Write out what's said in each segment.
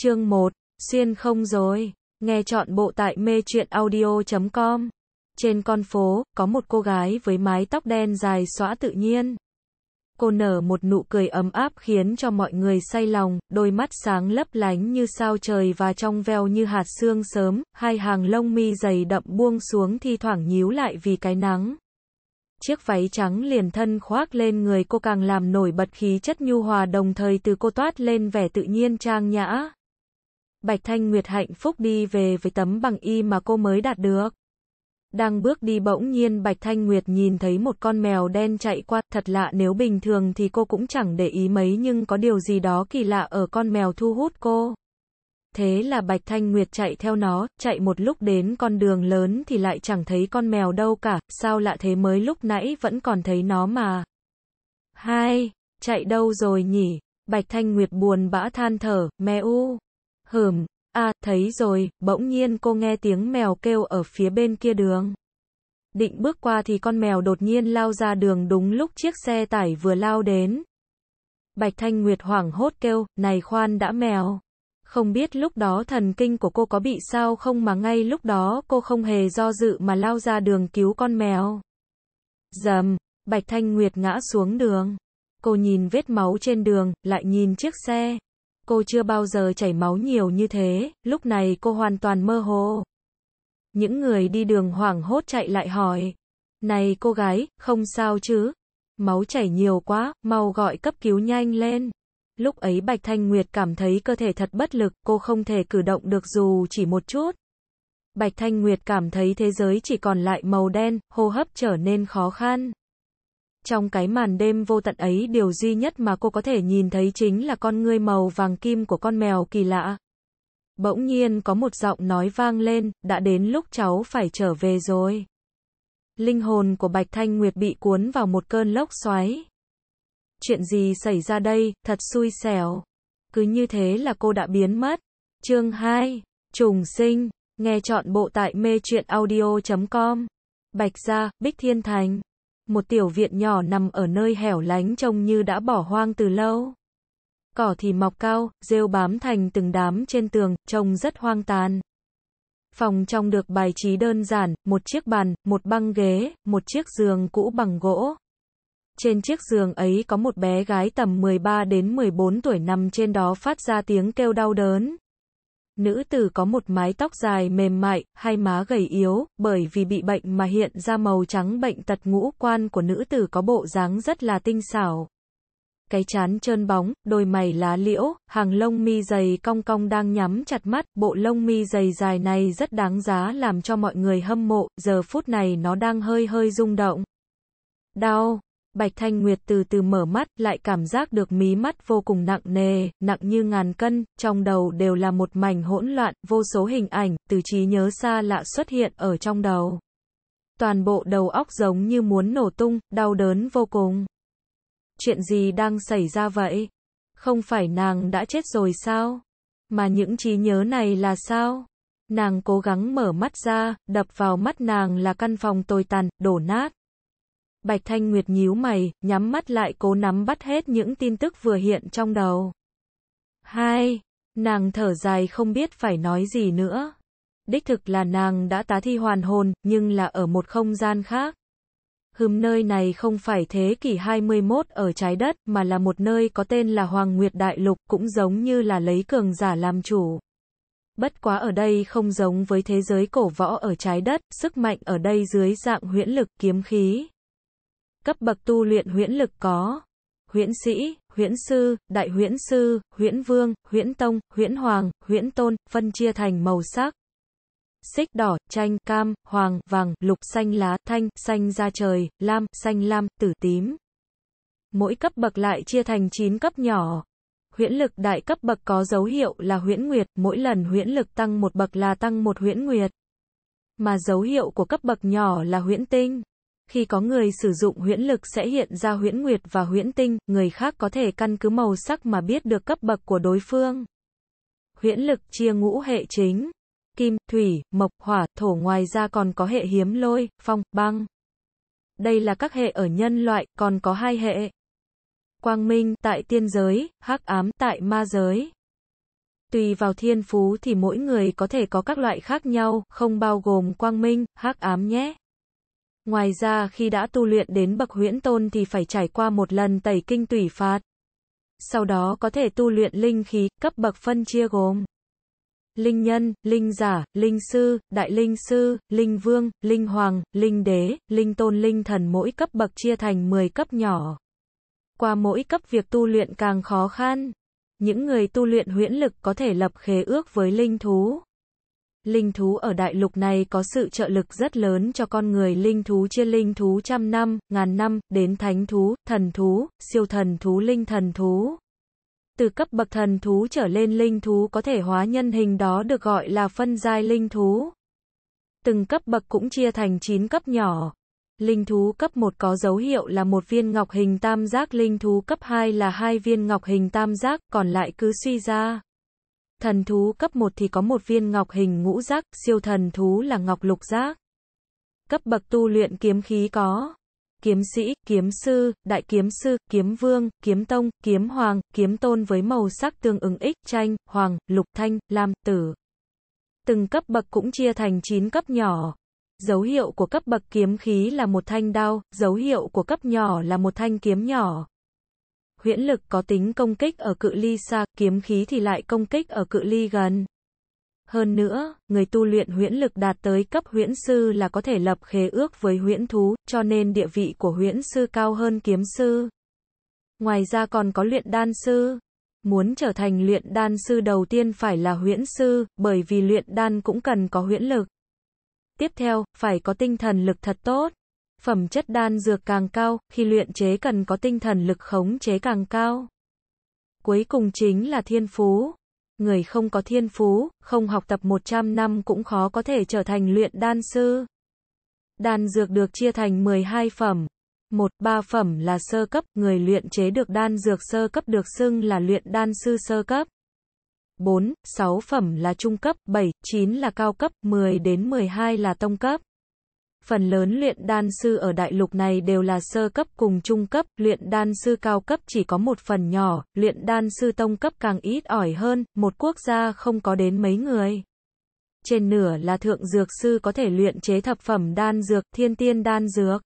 Chương 1. Xuyên không dối Nghe chọn bộ tại mê chuyện audio.com. Trên con phố, có một cô gái với mái tóc đen dài xõa tự nhiên. Cô nở một nụ cười ấm áp khiến cho mọi người say lòng, đôi mắt sáng lấp lánh như sao trời và trong veo như hạt sương sớm, hai hàng lông mi dày đậm buông xuống thi thoảng nhíu lại vì cái nắng. Chiếc váy trắng liền thân khoác lên người cô càng làm nổi bật khí chất nhu hòa đồng thời từ cô toát lên vẻ tự nhiên trang nhã. Bạch Thanh Nguyệt hạnh phúc đi về với tấm bằng y mà cô mới đạt được. Đang bước đi bỗng nhiên Bạch Thanh Nguyệt nhìn thấy một con mèo đen chạy qua, thật lạ nếu bình thường thì cô cũng chẳng để ý mấy nhưng có điều gì đó kỳ lạ ở con mèo thu hút cô. Thế là Bạch Thanh Nguyệt chạy theo nó, chạy một lúc đến con đường lớn thì lại chẳng thấy con mèo đâu cả, sao lạ thế mới lúc nãy vẫn còn thấy nó mà. Hai, chạy đâu rồi nhỉ? Bạch Thanh Nguyệt buồn bã than thở, mẹ u hửm, à, thấy rồi, bỗng nhiên cô nghe tiếng mèo kêu ở phía bên kia đường. Định bước qua thì con mèo đột nhiên lao ra đường đúng lúc chiếc xe tải vừa lao đến. Bạch Thanh Nguyệt hoảng hốt kêu, này khoan đã mèo. Không biết lúc đó thần kinh của cô có bị sao không mà ngay lúc đó cô không hề do dự mà lao ra đường cứu con mèo. Dầm, Bạch Thanh Nguyệt ngã xuống đường. Cô nhìn vết máu trên đường, lại nhìn chiếc xe cô chưa bao giờ chảy máu nhiều như thế, lúc này cô hoàn toàn mơ hồ. Những người đi đường hoảng hốt chạy lại hỏi. Này cô gái, không sao chứ? Máu chảy nhiều quá, mau gọi cấp cứu nhanh lên. Lúc ấy Bạch Thanh Nguyệt cảm thấy cơ thể thật bất lực, cô không thể cử động được dù chỉ một chút. Bạch Thanh Nguyệt cảm thấy thế giới chỉ còn lại màu đen, hô hấp trở nên khó khăn. Trong cái màn đêm vô tận ấy điều duy nhất mà cô có thể nhìn thấy chính là con ngươi màu vàng kim của con mèo kỳ lạ. Bỗng nhiên có một giọng nói vang lên, đã đến lúc cháu phải trở về rồi. Linh hồn của Bạch Thanh Nguyệt bị cuốn vào một cơn lốc xoáy. Chuyện gì xảy ra đây, thật xui xẻo. Cứ như thế là cô đã biến mất. Chương 2. Trùng sinh. Nghe chọn bộ tại mê chuyện audio.com. Bạch Gia, Bích Thiên Thành một tiểu viện nhỏ nằm ở nơi hẻo lánh trông như đã bỏ hoang từ lâu. Cỏ thì mọc cao, rêu bám thành từng đám trên tường, trông rất hoang tàn. Phòng trong được bài trí đơn giản, một chiếc bàn, một băng ghế, một chiếc giường cũ bằng gỗ. Trên chiếc giường ấy có một bé gái tầm 13 đến 14 tuổi nằm trên đó phát ra tiếng kêu đau đớn. Nữ tử có một mái tóc dài mềm mại, hai má gầy yếu, bởi vì bị bệnh mà hiện ra màu trắng bệnh tật ngũ quan của nữ tử có bộ dáng rất là tinh xảo. Cái chán trơn bóng, đôi mày lá liễu, hàng lông mi dày cong cong đang nhắm chặt mắt, bộ lông mi dày dài này rất đáng giá làm cho mọi người hâm mộ, giờ phút này nó đang hơi hơi rung động. Đau Bạch Thanh Nguyệt từ từ mở mắt, lại cảm giác được mí mắt vô cùng nặng nề, nặng như ngàn cân, trong đầu đều là một mảnh hỗn loạn, vô số hình ảnh, từ trí nhớ xa lạ xuất hiện ở trong đầu. Toàn bộ đầu óc giống như muốn nổ tung, đau đớn vô cùng. Chuyện gì đang xảy ra vậy? Không phải nàng đã chết rồi sao? Mà những trí nhớ này là sao? Nàng cố gắng mở mắt ra, đập vào mắt nàng là căn phòng tồi tàn, đổ nát. Bạch Thanh Nguyệt nhíu mày, nhắm mắt lại cố nắm bắt hết những tin tức vừa hiện trong đầu. Hai, nàng thở dài không biết phải nói gì nữa. Đích thực là nàng đã tá thi hoàn hồn, nhưng là ở một không gian khác. Hừm nơi này không phải thế kỷ 21 ở trái đất, mà là một nơi có tên là Hoàng Nguyệt Đại Lục, cũng giống như là lấy cường giả làm chủ. Bất quá ở đây không giống với thế giới cổ võ ở trái đất, sức mạnh ở đây dưới dạng huyễn lực kiếm khí cấp bậc tu luyện huyễn lực có huyễn sĩ, huyễn sư, đại huyễn sư, huyễn vương, huyễn tông, huyễn hoàng, huyễn tôn, phân chia thành màu sắc. Xích đỏ, chanh, cam, hoàng, vàng, lục, xanh lá, thanh, xanh da trời, lam, xanh lam, tử tím. Mỗi cấp bậc lại chia thành 9 cấp nhỏ. Huyễn lực đại cấp bậc có dấu hiệu là huyễn nguyệt, mỗi lần huyễn lực tăng một bậc là tăng một huyễn nguyệt. Mà dấu hiệu của cấp bậc nhỏ là huyễn tinh. Khi có người sử dụng huyễn lực sẽ hiện ra huyễn nguyệt và huyễn tinh, người khác có thể căn cứ màu sắc mà biết được cấp bậc của đối phương. Huyễn lực chia ngũ hệ chính, kim, thủy, mộc, hỏa, thổ ngoài ra còn có hệ hiếm lôi, phong, băng. Đây là các hệ ở nhân loại, còn có hai hệ. Quang minh tại tiên giới, hắc ám tại ma giới. Tùy vào thiên phú thì mỗi người có thể có các loại khác nhau, không bao gồm quang minh, hắc ám nhé. Ngoài ra khi đã tu luyện đến bậc huyễn tôn thì phải trải qua một lần tẩy kinh tủy phạt. Sau đó có thể tu luyện linh khí, cấp bậc phân chia gồm Linh nhân, linh giả, linh sư, đại linh sư, linh vương, linh hoàng, linh đế, linh tôn linh thần mỗi cấp bậc chia thành 10 cấp nhỏ. Qua mỗi cấp việc tu luyện càng khó khăn. Những người tu luyện huyễn lực có thể lập khế ước với linh thú linh thú ở đại lục này có sự trợ lực rất lớn cho con người linh thú chia linh thú trăm năm, ngàn năm, đến thánh thú, thần thú, siêu thần thú linh thần thú. Từ cấp bậc thần thú trở lên linh thú có thể hóa nhân hình đó được gọi là phân giai linh thú. Từng cấp bậc cũng chia thành 9 cấp nhỏ. Linh thú cấp 1 có dấu hiệu là một viên ngọc hình tam giác, linh thú cấp 2 là hai viên ngọc hình tam giác, còn lại cứ suy ra. Thần thú cấp 1 thì có một viên ngọc hình ngũ giác, siêu thần thú là ngọc lục giác. Cấp bậc tu luyện kiếm khí có kiếm sĩ, kiếm sư, đại kiếm sư, kiếm vương, kiếm tông, kiếm hoàng, kiếm tôn với màu sắc tương ứng ích, tranh, hoàng, lục thanh, lam, tử. Từng cấp bậc cũng chia thành 9 cấp nhỏ. Dấu hiệu của cấp bậc kiếm khí là một thanh đao, dấu hiệu của cấp nhỏ là một thanh kiếm nhỏ huyễn lực có tính công kích ở cự ly xa, kiếm khí thì lại công kích ở cự ly gần. Hơn nữa, người tu luyện huyễn lực đạt tới cấp huyễn sư là có thể lập khế ước với huyễn thú, cho nên địa vị của huyễn sư cao hơn kiếm sư. Ngoài ra còn có luyện đan sư. Muốn trở thành luyện đan sư đầu tiên phải là huyễn sư, bởi vì luyện đan cũng cần có huyễn lực. Tiếp theo, phải có tinh thần lực thật tốt. Phẩm chất đan dược càng cao, khi luyện chế cần có tinh thần lực khống chế càng cao. Cuối cùng chính là thiên phú. Người không có thiên phú, không học tập 100 năm cũng khó có thể trở thành luyện đan sư. Đan dược được chia thành 12 phẩm. Một ba phẩm là sơ cấp, người luyện chế được đan dược sơ cấp được xưng là luyện đan sư sơ cấp. 4, 6 phẩm là trung cấp, 7, 9 là cao cấp, 10 đến 12 là tông cấp. Phần lớn luyện đan sư ở đại lục này đều là sơ cấp cùng trung cấp, luyện đan sư cao cấp chỉ có một phần nhỏ, luyện đan sư tông cấp càng ít ỏi hơn, một quốc gia không có đến mấy người. Trên nửa là thượng dược sư có thể luyện chế thập phẩm đan dược, thiên tiên đan dược.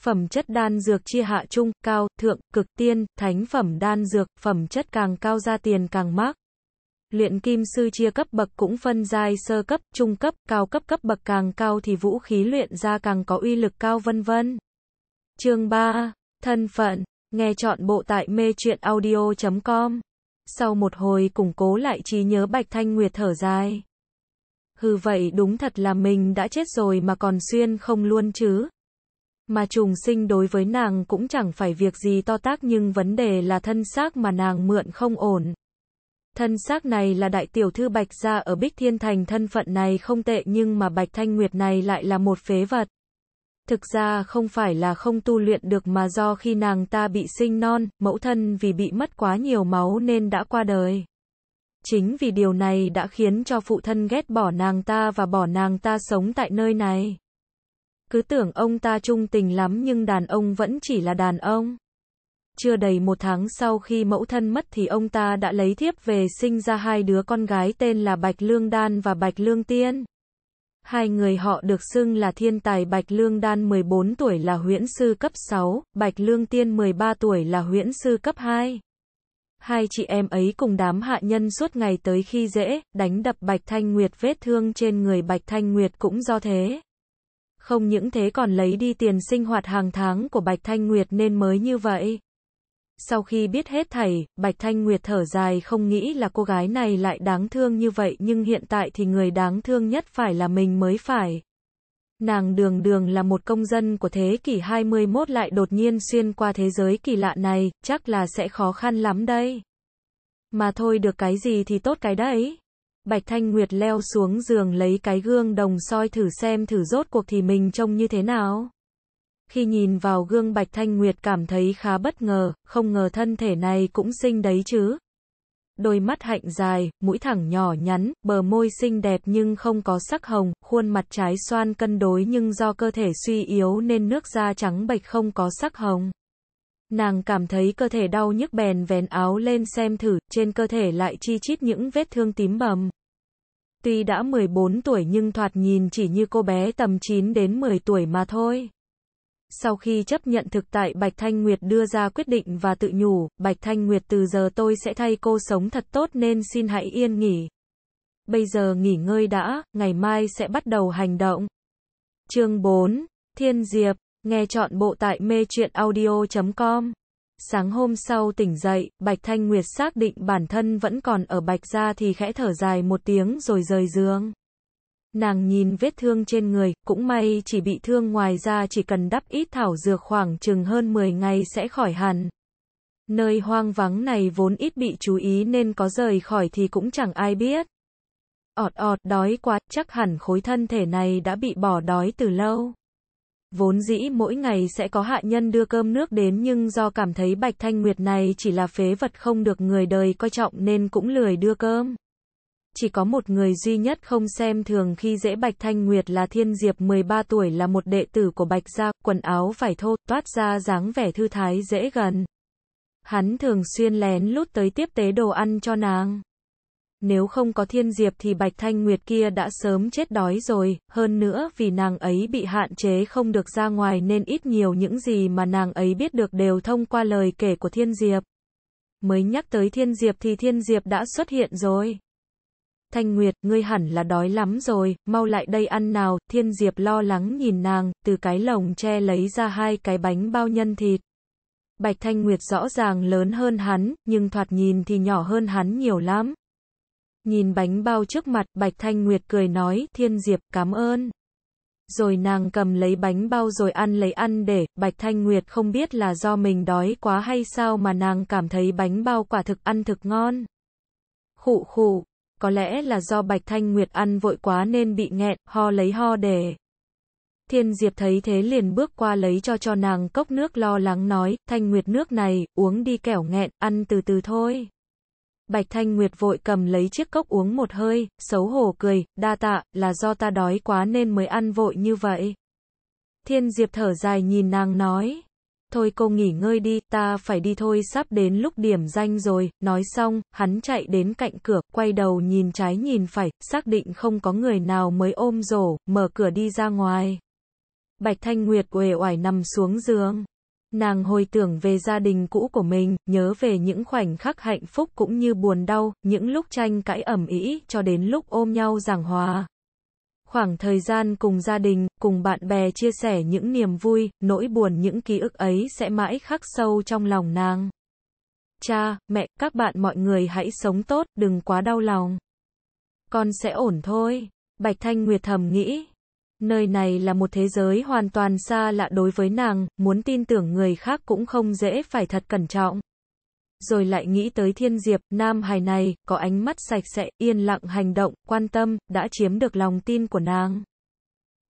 Phẩm chất đan dược chia hạ trung, cao, thượng, cực tiên, thánh phẩm đan dược, phẩm chất càng cao ra tiền càng mắc. Luyện kim sư chia cấp bậc cũng phân giai sơ cấp, trung cấp, cao cấp cấp bậc càng cao thì vũ khí luyện ra càng có uy lực cao vân vân. Chương 3. Thân phận. Nghe chọn bộ tại mê truyện audio.com. Sau một hồi củng cố lại trí nhớ Bạch Thanh Nguyệt thở dài. Hừ vậy đúng thật là mình đã chết rồi mà còn xuyên không luôn chứ. Mà trùng sinh đối với nàng cũng chẳng phải việc gì to tác nhưng vấn đề là thân xác mà nàng mượn không ổn. Thân xác này là đại tiểu thư Bạch gia ở Bích Thiên Thành thân phận này không tệ nhưng mà Bạch Thanh Nguyệt này lại là một phế vật. Thực ra không phải là không tu luyện được mà do khi nàng ta bị sinh non, mẫu thân vì bị mất quá nhiều máu nên đã qua đời. Chính vì điều này đã khiến cho phụ thân ghét bỏ nàng ta và bỏ nàng ta sống tại nơi này. Cứ tưởng ông ta trung tình lắm nhưng đàn ông vẫn chỉ là đàn ông. Chưa đầy một tháng sau khi mẫu thân mất thì ông ta đã lấy thiếp về sinh ra hai đứa con gái tên là Bạch Lương Đan và Bạch Lương Tiên. Hai người họ được xưng là thiên tài Bạch Lương Đan 14 tuổi là huyễn sư cấp 6, Bạch Lương Tiên 13 tuổi là huyễn sư cấp 2. Hai chị em ấy cùng đám hạ nhân suốt ngày tới khi dễ, đánh đập Bạch Thanh Nguyệt vết thương trên người Bạch Thanh Nguyệt cũng do thế. Không những thế còn lấy đi tiền sinh hoạt hàng tháng của Bạch Thanh Nguyệt nên mới như vậy. Sau khi biết hết thầy, Bạch Thanh Nguyệt thở dài không nghĩ là cô gái này lại đáng thương như vậy nhưng hiện tại thì người đáng thương nhất phải là mình mới phải. Nàng đường đường là một công dân của thế kỷ 21 lại đột nhiên xuyên qua thế giới kỳ lạ này, chắc là sẽ khó khăn lắm đây. Mà thôi được cái gì thì tốt cái đấy. Bạch Thanh Nguyệt leo xuống giường lấy cái gương đồng soi thử xem thử rốt cuộc thì mình trông như thế nào khi nhìn vào gương Bạch Thanh Nguyệt cảm thấy khá bất ngờ, không ngờ thân thể này cũng xinh đấy chứ. Đôi mắt hạnh dài, mũi thẳng nhỏ nhắn, bờ môi xinh đẹp nhưng không có sắc hồng, khuôn mặt trái xoan cân đối nhưng do cơ thể suy yếu nên nước da trắng bạch không có sắc hồng. Nàng cảm thấy cơ thể đau nhức bèn vén áo lên xem thử, trên cơ thể lại chi chít những vết thương tím bầm. Tuy đã 14 tuổi nhưng thoạt nhìn chỉ như cô bé tầm 9 đến 10 tuổi mà thôi. Sau khi chấp nhận thực tại Bạch Thanh Nguyệt đưa ra quyết định và tự nhủ, Bạch Thanh Nguyệt từ giờ tôi sẽ thay cô sống thật tốt nên xin hãy yên nghỉ. Bây giờ nghỉ ngơi đã, ngày mai sẽ bắt đầu hành động. Chương 4. Thiên Diệp, nghe chọn bộ tại mê truyện audio.com. Sáng hôm sau tỉnh dậy, Bạch Thanh Nguyệt xác định bản thân vẫn còn ở Bạch Gia thì khẽ thở dài một tiếng rồi rời giường. Nàng nhìn vết thương trên người, cũng may chỉ bị thương ngoài ra chỉ cần đắp ít thảo dược khoảng chừng hơn 10 ngày sẽ khỏi hẳn. Nơi hoang vắng này vốn ít bị chú ý nên có rời khỏi thì cũng chẳng ai biết. Ọt ọt đói quá, chắc hẳn khối thân thể này đã bị bỏ đói từ lâu. Vốn dĩ mỗi ngày sẽ có hạ nhân đưa cơm nước đến nhưng do cảm thấy Bạch Thanh Nguyệt này chỉ là phế vật không được người đời coi trọng nên cũng lười đưa cơm chỉ có một người duy nhất không xem thường khi dễ Bạch Thanh Nguyệt là Thiên Diệp 13 tuổi là một đệ tử của Bạch Gia, quần áo phải thô, toát ra dáng vẻ thư thái dễ gần. Hắn thường xuyên lén lút tới tiếp tế đồ ăn cho nàng. Nếu không có Thiên Diệp thì Bạch Thanh Nguyệt kia đã sớm chết đói rồi, hơn nữa vì nàng ấy bị hạn chế không được ra ngoài nên ít nhiều những gì mà nàng ấy biết được đều thông qua lời kể của Thiên Diệp. Mới nhắc tới Thiên Diệp thì Thiên Diệp đã xuất hiện rồi. Thanh Nguyệt, ngươi hẳn là đói lắm rồi, mau lại đây ăn nào, Thiên Diệp lo lắng nhìn nàng, từ cái lồng che lấy ra hai cái bánh bao nhân thịt. Bạch Thanh Nguyệt rõ ràng lớn hơn hắn, nhưng thoạt nhìn thì nhỏ hơn hắn nhiều lắm. Nhìn bánh bao trước mặt, Bạch Thanh Nguyệt cười nói, Thiên Diệp, cảm ơn. Rồi nàng cầm lấy bánh bao rồi ăn lấy ăn để, Bạch Thanh Nguyệt không biết là do mình đói quá hay sao mà nàng cảm thấy bánh bao quả thực ăn thực ngon. Khụ khụ, có lẽ là do Bạch Thanh Nguyệt ăn vội quá nên bị nghẹn, ho lấy ho để. Thiên Diệp thấy thế liền bước qua lấy cho cho nàng cốc nước lo lắng nói, Thanh Nguyệt nước này, uống đi kẻo nghẹn, ăn từ từ thôi. Bạch Thanh Nguyệt vội cầm lấy chiếc cốc uống một hơi, xấu hổ cười, đa tạ, là do ta đói quá nên mới ăn vội như vậy. Thiên Diệp thở dài nhìn nàng nói thôi cô nghỉ ngơi đi, ta phải đi thôi sắp đến lúc điểm danh rồi, nói xong, hắn chạy đến cạnh cửa, quay đầu nhìn trái nhìn phải, xác định không có người nào mới ôm rổ, mở cửa đi ra ngoài. Bạch Thanh Nguyệt uể oải nằm xuống giường. Nàng hồi tưởng về gia đình cũ của mình, nhớ về những khoảnh khắc hạnh phúc cũng như buồn đau, những lúc tranh cãi ẩm ý, cho đến lúc ôm nhau giảng hòa khoảng thời gian cùng gia đình, cùng bạn bè chia sẻ những niềm vui, nỗi buồn những ký ức ấy sẽ mãi khắc sâu trong lòng nàng. Cha, mẹ, các bạn mọi người hãy sống tốt, đừng quá đau lòng. Con sẽ ổn thôi, Bạch Thanh Nguyệt thầm nghĩ. Nơi này là một thế giới hoàn toàn xa lạ đối với nàng, muốn tin tưởng người khác cũng không dễ phải thật cẩn trọng rồi lại nghĩ tới thiên diệp, nam hài này, có ánh mắt sạch sẽ, yên lặng hành động, quan tâm, đã chiếm được lòng tin của nàng.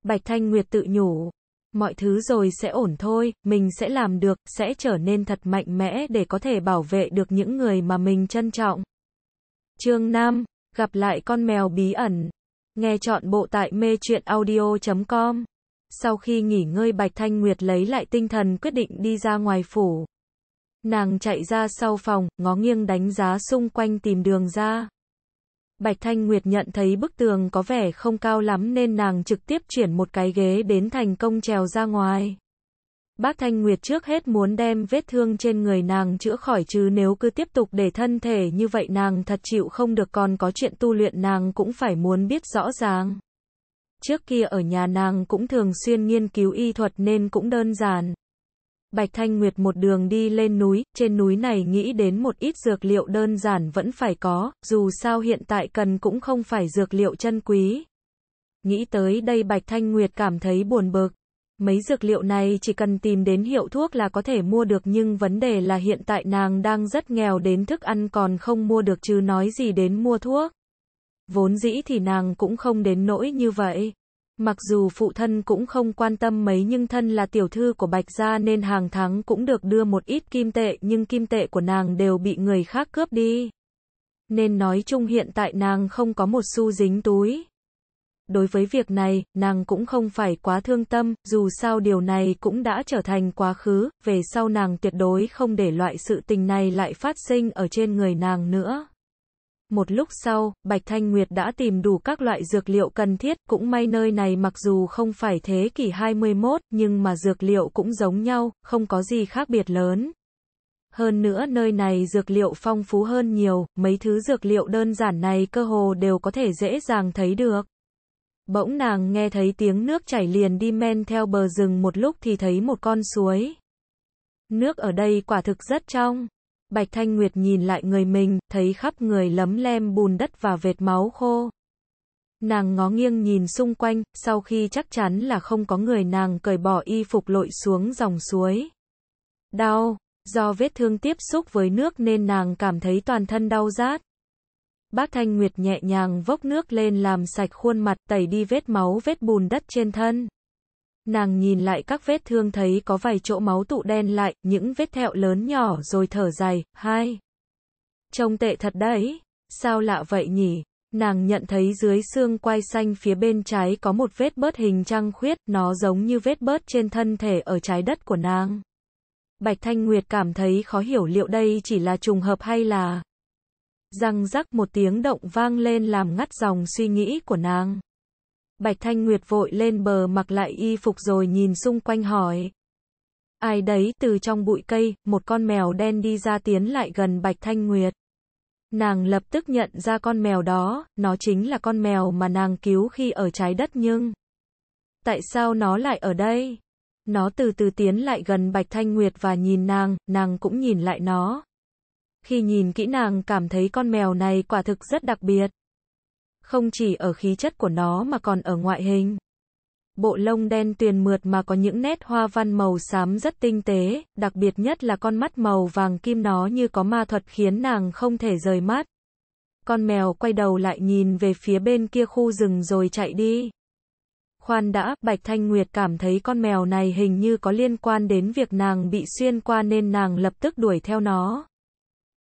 Bạch Thanh Nguyệt tự nhủ, mọi thứ rồi sẽ ổn thôi, mình sẽ làm được, sẽ trở nên thật mạnh mẽ để có thể bảo vệ được những người mà mình trân trọng. trương nam gặp lại con mèo bí ẩn. Nghe chọn bộ tại mê chuyện audio.com. Sau khi nghỉ ngơi Bạch Thanh Nguyệt lấy lại tinh thần quyết định đi ra ngoài phủ. Nàng chạy ra sau phòng, ngó nghiêng đánh giá xung quanh tìm đường ra. Bạch Thanh Nguyệt nhận thấy bức tường có vẻ không cao lắm nên nàng trực tiếp chuyển một cái ghế đến thành công trèo ra ngoài. Bác Thanh Nguyệt trước hết muốn đem vết thương trên người nàng chữa khỏi chứ nếu cứ tiếp tục để thân thể như vậy nàng thật chịu không được còn có chuyện tu luyện nàng cũng phải muốn biết rõ ràng. Trước kia ở nhà nàng cũng thường xuyên nghiên cứu y thuật nên cũng đơn giản. Bạch Thanh Nguyệt một đường đi lên núi, trên núi này nghĩ đến một ít dược liệu đơn giản vẫn phải có, dù sao hiện tại cần cũng không phải dược liệu chân quý. Nghĩ tới đây Bạch Thanh Nguyệt cảm thấy buồn bực. Mấy dược liệu này chỉ cần tìm đến hiệu thuốc là có thể mua được nhưng vấn đề là hiện tại nàng đang rất nghèo đến thức ăn còn không mua được chứ nói gì đến mua thuốc. Vốn dĩ thì nàng cũng không đến nỗi như vậy. Mặc dù phụ thân cũng không quan tâm mấy nhưng thân là tiểu thư của Bạch Gia nên hàng tháng cũng được đưa một ít kim tệ nhưng kim tệ của nàng đều bị người khác cướp đi. Nên nói chung hiện tại nàng không có một xu dính túi. Đối với việc này, nàng cũng không phải quá thương tâm, dù sao điều này cũng đã trở thành quá khứ, về sau nàng tuyệt đối không để loại sự tình này lại phát sinh ở trên người nàng nữa. Một lúc sau, Bạch Thanh Nguyệt đã tìm đủ các loại dược liệu cần thiết, cũng may nơi này mặc dù không phải thế kỷ 21, nhưng mà dược liệu cũng giống nhau, không có gì khác biệt lớn. Hơn nữa nơi này dược liệu phong phú hơn nhiều, mấy thứ dược liệu đơn giản này cơ hồ đều có thể dễ dàng thấy được. Bỗng nàng nghe thấy tiếng nước chảy liền đi men theo bờ rừng một lúc thì thấy một con suối. Nước ở đây quả thực rất trong. Bạch Thanh Nguyệt nhìn lại người mình, thấy khắp người lấm lem bùn đất và vệt máu khô. Nàng ngó nghiêng nhìn xung quanh, sau khi chắc chắn là không có người nàng cởi bỏ y phục lội xuống dòng suối. Đau, do vết thương tiếp xúc với nước nên nàng cảm thấy toàn thân đau rát. Bác Thanh Nguyệt nhẹ nhàng vốc nước lên làm sạch khuôn mặt tẩy đi vết máu vết bùn đất trên thân. Nàng nhìn lại các vết thương thấy có vài chỗ máu tụ đen lại, những vết thẹo lớn nhỏ rồi thở dài, hai. Trông tệ thật đấy, sao lạ vậy nhỉ? Nàng nhận thấy dưới xương quai xanh phía bên trái có một vết bớt hình trăng khuyết, nó giống như vết bớt trên thân thể ở trái đất của nàng. Bạch Thanh Nguyệt cảm thấy khó hiểu liệu đây chỉ là trùng hợp hay là... Răng rắc một tiếng động vang lên làm ngắt dòng suy nghĩ của nàng. Bạch Thanh Nguyệt vội lên bờ mặc lại y phục rồi nhìn xung quanh hỏi. Ai đấy từ trong bụi cây, một con mèo đen đi ra tiến lại gần Bạch Thanh Nguyệt. Nàng lập tức nhận ra con mèo đó, nó chính là con mèo mà nàng cứu khi ở trái đất nhưng... Tại sao nó lại ở đây? Nó từ từ tiến lại gần Bạch Thanh Nguyệt và nhìn nàng, nàng cũng nhìn lại nó. Khi nhìn kỹ nàng cảm thấy con mèo này quả thực rất đặc biệt không chỉ ở khí chất của nó mà còn ở ngoại hình. Bộ lông đen tuyền mượt mà có những nét hoa văn màu xám rất tinh tế, đặc biệt nhất là con mắt màu vàng kim nó như có ma thuật khiến nàng không thể rời mắt. Con mèo quay đầu lại nhìn về phía bên kia khu rừng rồi chạy đi. Khoan đã, Bạch Thanh Nguyệt cảm thấy con mèo này hình như có liên quan đến việc nàng bị xuyên qua nên nàng lập tức đuổi theo nó.